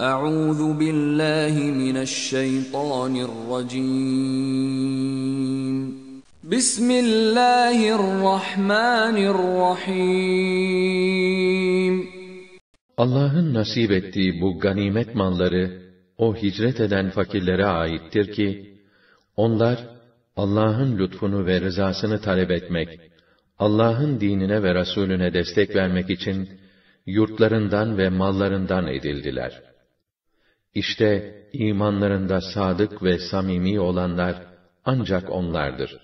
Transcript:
Euzu billahi mineşşeytanirracim. Bismillahirrahmanirrahim. Allah'ın nasip ettiği bu ganimet malları o hicret eden fakirlere aittir ki onlar Allah'ın lütfunu ve rızasını talep etmek, Allah'ın dinine ve Resulüne destek vermek için yurtlarından ve mallarından edildiler.'' İşte imanlarında sadık ve samimi olanlar ancak onlardır.